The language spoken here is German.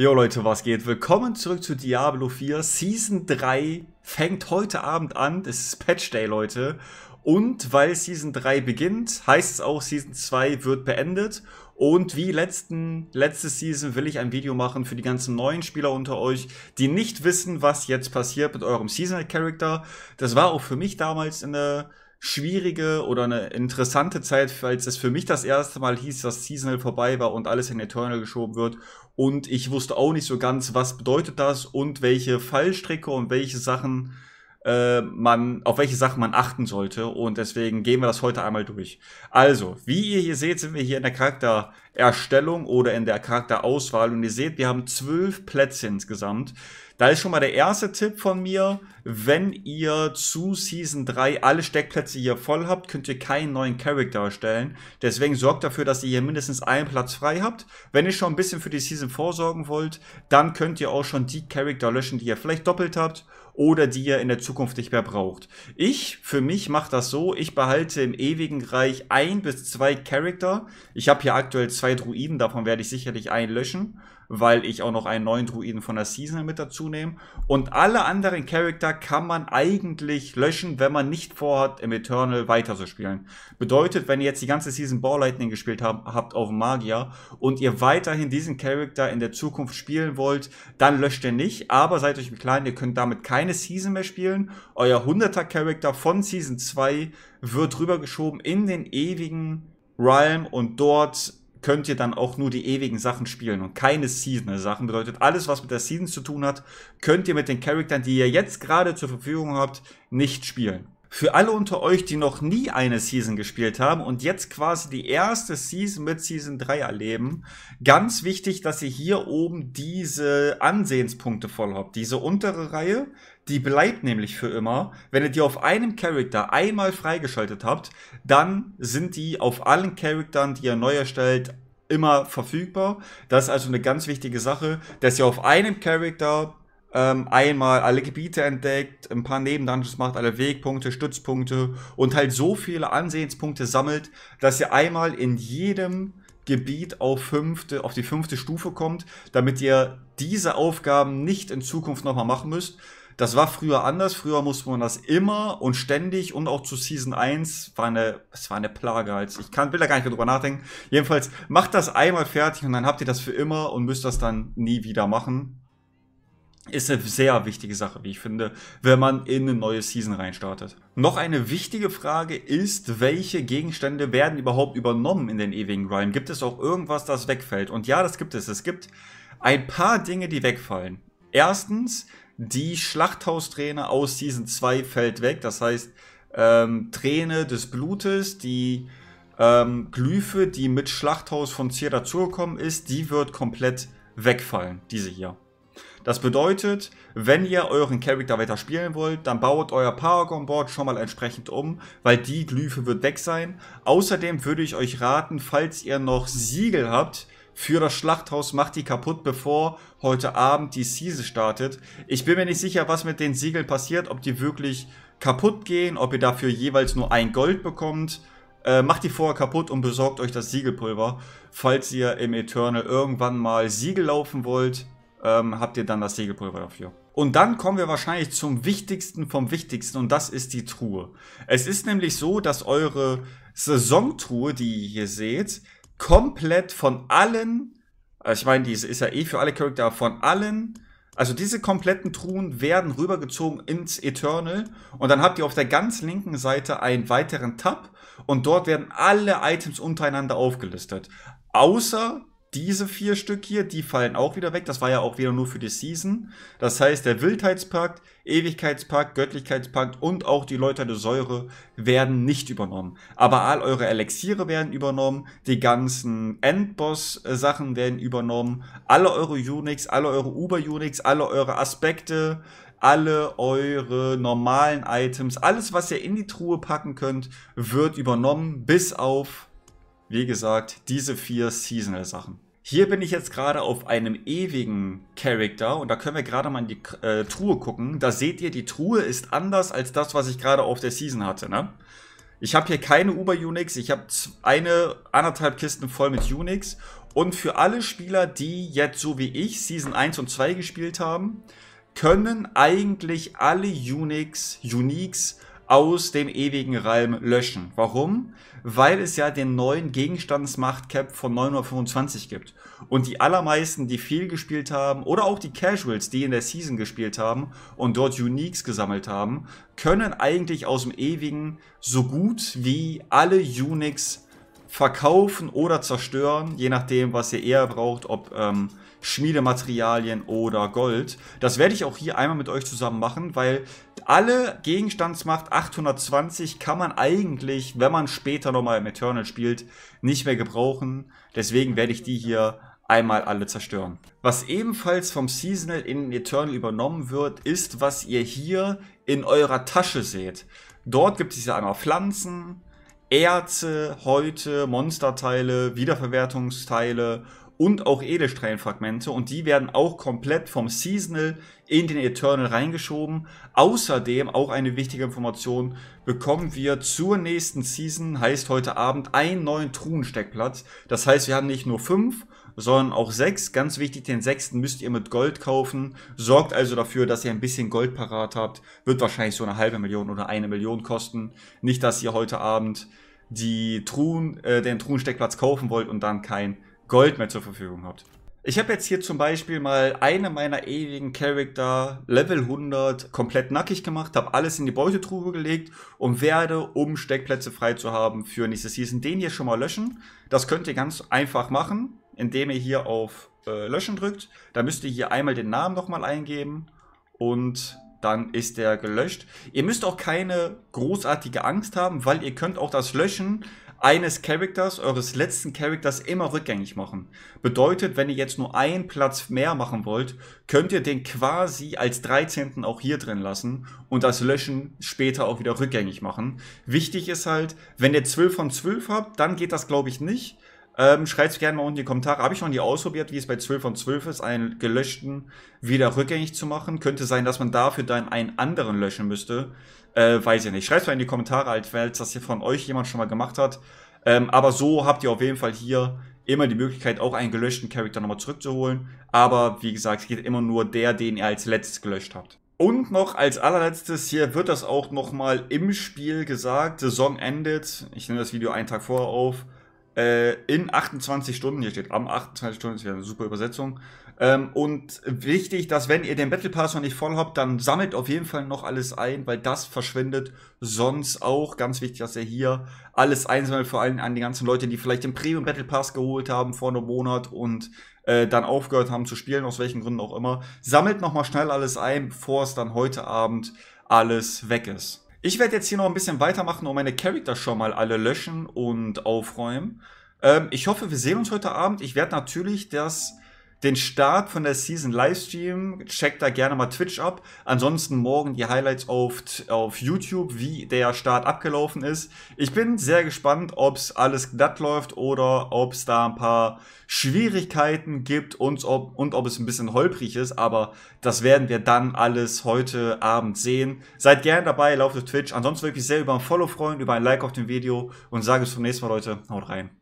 Jo Leute, was geht? Willkommen zurück zu Diablo 4. Season 3 fängt heute Abend an. Es ist Patch Day, Leute. Und weil Season 3 beginnt, heißt es auch, Season 2 wird beendet. Und wie letzten, letzte Season will ich ein Video machen für die ganzen neuen Spieler unter euch, die nicht wissen, was jetzt passiert mit eurem Seasonal Character. Das war auch für mich damals eine schwierige oder eine interessante Zeit, als es für mich das erste Mal hieß, dass Seasonal vorbei war und alles in Eternal geschoben wird und ich wusste auch nicht so ganz, was bedeutet das und welche Fallstricke und welche Sachen äh, man, auf welche Sachen man achten sollte. Und deswegen gehen wir das heute einmal durch. Also, wie ihr hier seht, sind wir hier in der Charaktererstellung oder in der Charakterauswahl. Und ihr seht, wir haben zwölf Plätze insgesamt. Da ist schon mal der erste Tipp von mir. Wenn ihr zu Season 3 alle Steckplätze hier voll habt, könnt ihr keinen neuen Charakter erstellen. Deswegen sorgt dafür, dass ihr hier mindestens einen Platz frei habt. Wenn ihr schon ein bisschen für die Season vorsorgen wollt, dann könnt ihr auch schon die Charakter löschen, die ihr vielleicht doppelt habt oder die ihr in der Zukunft nicht mehr braucht. Ich, für mich, mache das so, ich behalte im ewigen Reich ein bis zwei Charakter. Ich habe hier aktuell zwei Druiden, davon werde ich sicherlich einen löschen weil ich auch noch einen neuen Druiden von der Season mit dazu nehme. Und alle anderen Charakter kann man eigentlich löschen, wenn man nicht vorhat, im Eternal weiter zu spielen. Bedeutet, wenn ihr jetzt die ganze Season Ball Lightning gespielt habt, habt auf Magier und ihr weiterhin diesen Charakter in der Zukunft spielen wollt, dann löscht ihr nicht, aber seid euch im Kleinen, ihr könnt damit keine Season mehr spielen. Euer 100er Charakter von Season 2 wird rübergeschoben in den ewigen Realm und dort könnt ihr dann auch nur die ewigen Sachen spielen und keine Seasonal-Sachen. Bedeutet, alles, was mit der Season zu tun hat, könnt ihr mit den Charaktern, die ihr jetzt gerade zur Verfügung habt, nicht spielen. Für alle unter euch, die noch nie eine Season gespielt haben und jetzt quasi die erste Season mit Season 3 erleben, ganz wichtig, dass ihr hier oben diese Ansehenspunkte voll habt. Diese untere Reihe, die bleibt nämlich für immer. Wenn ihr die auf einem Charakter einmal freigeschaltet habt, dann sind die auf allen Charaktern, die ihr neu erstellt, immer verfügbar. Das ist also eine ganz wichtige Sache, dass ihr auf einem Charakter ähm, einmal alle Gebiete entdeckt, ein paar Nebendungeons macht, alle Wegpunkte, Stützpunkte und halt so viele Ansehenspunkte sammelt, dass ihr einmal in jedem Gebiet auf, fünfte, auf die fünfte Stufe kommt, damit ihr diese Aufgaben nicht in Zukunft nochmal machen müsst. Das war früher anders. Früher musste man das immer und ständig und auch zu Season 1 war eine, es war eine Plage. Als ich kann, will da gar nicht mehr drüber nachdenken. Jedenfalls macht das einmal fertig und dann habt ihr das für immer und müsst das dann nie wieder machen ist eine sehr wichtige Sache, wie ich finde, wenn man in eine neue Season reinstartet. Noch eine wichtige Frage ist, welche Gegenstände werden überhaupt übernommen in den ewigen Grime? Gibt es auch irgendwas, das wegfällt? Und ja, das gibt es. Es gibt ein paar Dinge, die wegfallen. Erstens, die Schlachthausträne aus Season 2 fällt weg. Das heißt, ähm, Träne des Blutes, die ähm, Glyphe, die mit Schlachthaus von Zier dazugekommen ist, die wird komplett wegfallen, diese hier. Das bedeutet, wenn ihr euren Charakter weiter spielen wollt, dann baut euer Paragon Board schon mal entsprechend um, weil die Glyphe wird weg sein. Außerdem würde ich euch raten, falls ihr noch Siegel habt, für das Schlachthaus macht die kaputt, bevor heute Abend die Season startet. Ich bin mir nicht sicher, was mit den Siegeln passiert, ob die wirklich kaputt gehen, ob ihr dafür jeweils nur ein Gold bekommt. Äh, macht die vorher kaputt und besorgt euch das Siegelpulver. Falls ihr im Eternal irgendwann mal Siegel laufen wollt, ähm, habt ihr dann das Segelpulver dafür. Und dann kommen wir wahrscheinlich zum Wichtigsten vom Wichtigsten und das ist die Truhe. Es ist nämlich so, dass eure Saisontruhe, die ihr hier seht, komplett von allen, also ich meine, die ist ja eh für alle Charakter, von allen, also diese kompletten Truhen werden rübergezogen ins Eternal und dann habt ihr auf der ganz linken Seite einen weiteren Tab und dort werden alle Items untereinander aufgelistet. Außer diese vier Stück hier, die fallen auch wieder weg. Das war ja auch wieder nur für die Season. Das heißt, der Wildheitspakt, Ewigkeitspakt, Göttlichkeitspakt und auch die Läuter der Säure werden nicht übernommen. Aber all eure Elixiere werden übernommen, die ganzen Endboss-Sachen werden übernommen, alle eure Unix, alle eure Uber-Unix, alle eure Aspekte, alle eure normalen Items, alles, was ihr in die Truhe packen könnt, wird übernommen, bis auf wie gesagt, diese vier Seasonal-Sachen. Hier bin ich jetzt gerade auf einem ewigen Character und da können wir gerade mal in die äh, Truhe gucken. Da seht ihr, die Truhe ist anders als das, was ich gerade auf der Season hatte, ne? Ich habe hier keine Uber Unix, ich habe eine, anderthalb Kisten voll mit Unix. Und für alle Spieler, die jetzt so wie ich Season 1 und 2 gespielt haben, können eigentlich alle Unix, Unix aus dem ewigen Reim löschen. Warum? Weil es ja den neuen Gegenstandsmacht-Cap von 925 gibt. Und die allermeisten, die viel gespielt haben, oder auch die Casuals, die in der Season gespielt haben und dort Uniques gesammelt haben, können eigentlich aus dem ewigen so gut wie alle Uniques verkaufen oder zerstören, je nachdem, was ihr eher braucht, ob ähm, Schmiedematerialien oder Gold. Das werde ich auch hier einmal mit euch zusammen machen, weil alle Gegenstandsmacht 820 kann man eigentlich, wenn man später nochmal im Eternal spielt, nicht mehr gebrauchen. Deswegen werde ich die hier einmal alle zerstören. Was ebenfalls vom Seasonal in Eternal übernommen wird, ist, was ihr hier in eurer Tasche seht. Dort gibt es ja einmal Pflanzen, Erze, Häute, Monsterteile, Wiederverwertungsteile und auch Edelstrahlenfragmente und die werden auch komplett vom Seasonal in den Eternal reingeschoben. Außerdem auch eine wichtige Information bekommen wir zur nächsten Season, heißt heute Abend, einen neuen Truhensteckplatz. Das heißt, wir haben nicht nur fünf, sondern auch sechs. Ganz wichtig, den sechsten müsst ihr mit Gold kaufen. Sorgt also dafür, dass ihr ein bisschen Gold parat habt. Wird wahrscheinlich so eine halbe Million oder eine Million kosten. Nicht, dass ihr heute Abend die Truhen, äh, den Truhensteckplatz kaufen wollt und dann kein Gold mehr zur Verfügung habt. Ich habe jetzt hier zum Beispiel mal eine meiner ewigen Charakter Level 100 komplett nackig gemacht, habe alles in die Beutetrube gelegt und werde, um Steckplätze frei zu haben für nächste Season, den hier schon mal löschen. Das könnt ihr ganz einfach machen, indem ihr hier auf äh, Löschen drückt. Da müsst ihr hier einmal den Namen nochmal eingeben und dann ist der gelöscht. Ihr müsst auch keine großartige Angst haben, weil ihr könnt auch das Löschen eines Charakters, eures letzten Charakters immer rückgängig machen. Bedeutet, wenn ihr jetzt nur einen Platz mehr machen wollt, könnt ihr den quasi als 13. auch hier drin lassen und das Löschen später auch wieder rückgängig machen. Wichtig ist halt, wenn ihr 12 von 12 habt, dann geht das glaube ich nicht ähm, Schreibt es gerne mal unten in die Kommentare. Habe ich noch nie ausprobiert, wie es bei 12 von 12 ist, einen gelöschten wieder rückgängig zu machen? Könnte sein, dass man dafür dann einen anderen löschen müsste. Äh, weiß ich nicht. Schreibt es mal in die Kommentare, als falls das hier von euch jemand schon mal gemacht hat. Ähm, aber so habt ihr auf jeden Fall hier immer die Möglichkeit, auch einen gelöschten Charakter nochmal zurückzuholen. Aber wie gesagt, es geht immer nur der, den ihr als letztes gelöscht habt. Und noch als allerletztes hier wird das auch nochmal im Spiel gesagt. Saison endet. Ich nehme das Video einen Tag vorher auf äh, in 28 Stunden, hier steht am 28 Stunden, ist ja eine super Übersetzung. Ähm, und wichtig, dass wenn ihr den Battle Pass noch nicht voll habt, dann sammelt auf jeden Fall noch alles ein, weil das verschwindet sonst auch. Ganz wichtig, dass ihr hier alles einsammelt, vor allem an die ganzen Leute, die vielleicht den Premium Battle Pass geholt haben vor einem Monat und äh, dann aufgehört haben zu spielen, aus welchen Gründen auch immer. Sammelt nochmal schnell alles ein, bevor es dann heute Abend alles weg ist. Ich werde jetzt hier noch ein bisschen weitermachen und meine Charakter schon mal alle löschen und aufräumen. Ähm, ich hoffe, wir sehen uns heute Abend. Ich werde natürlich das den Start von der Season Livestream. Checkt da gerne mal Twitch ab. Ansonsten morgen die Highlights auf, auf YouTube, wie der Start abgelaufen ist. Ich bin sehr gespannt, ob es alles glatt läuft oder ob es da ein paar Schwierigkeiten gibt und ob, und ob es ein bisschen holprig ist. Aber das werden wir dann alles heute Abend sehen. Seid gerne dabei, lauft auf Twitch. Ansonsten wirklich sehr über ein Follow freuen, über ein Like auf dem Video und sage es zum nächsten Mal, Leute. Haut rein.